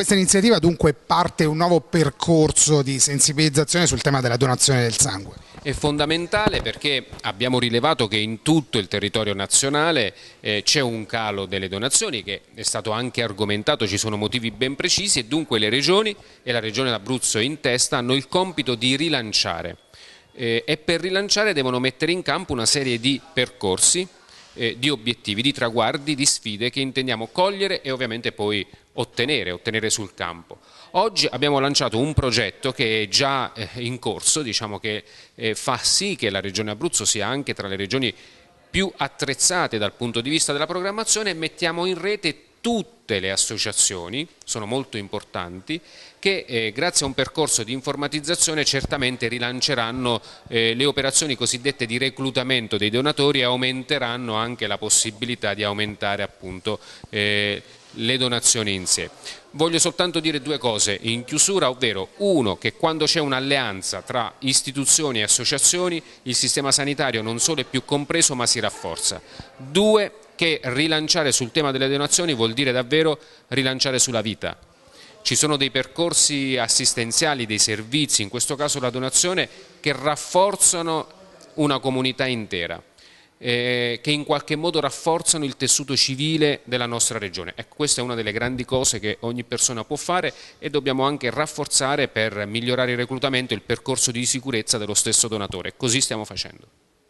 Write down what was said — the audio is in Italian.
questa iniziativa dunque parte un nuovo percorso di sensibilizzazione sul tema della donazione del sangue. È fondamentale perché abbiamo rilevato che in tutto il territorio nazionale eh, c'è un calo delle donazioni che è stato anche argomentato, ci sono motivi ben precisi e dunque le regioni e la regione d'Abruzzo in testa hanno il compito di rilanciare eh, e per rilanciare devono mettere in campo una serie di percorsi eh, di obiettivi, di traguardi, di sfide che intendiamo cogliere e ovviamente poi ottenere, ottenere sul campo. Oggi abbiamo lanciato un progetto che è già eh, in corso, diciamo che eh, fa sì che la regione Abruzzo sia anche tra le regioni più attrezzate dal punto di vista della programmazione e mettiamo in rete tutte le associazioni, sono molto importanti, che eh, grazie a un percorso di informatizzazione certamente rilanceranno eh, le operazioni cosiddette di reclutamento dei donatori e aumenteranno anche la possibilità di aumentare appunto eh, le donazioni in sé. Voglio soltanto dire due cose in chiusura, ovvero uno che quando c'è un'alleanza tra istituzioni e associazioni il sistema sanitario non solo è più compreso ma si rafforza. Due, perché rilanciare sul tema delle donazioni vuol dire davvero rilanciare sulla vita. Ci sono dei percorsi assistenziali, dei servizi, in questo caso la donazione, che rafforzano una comunità intera, eh, che in qualche modo rafforzano il tessuto civile della nostra regione. Ecco, questa è una delle grandi cose che ogni persona può fare e dobbiamo anche rafforzare per migliorare il reclutamento il percorso di sicurezza dello stesso donatore. Così stiamo facendo.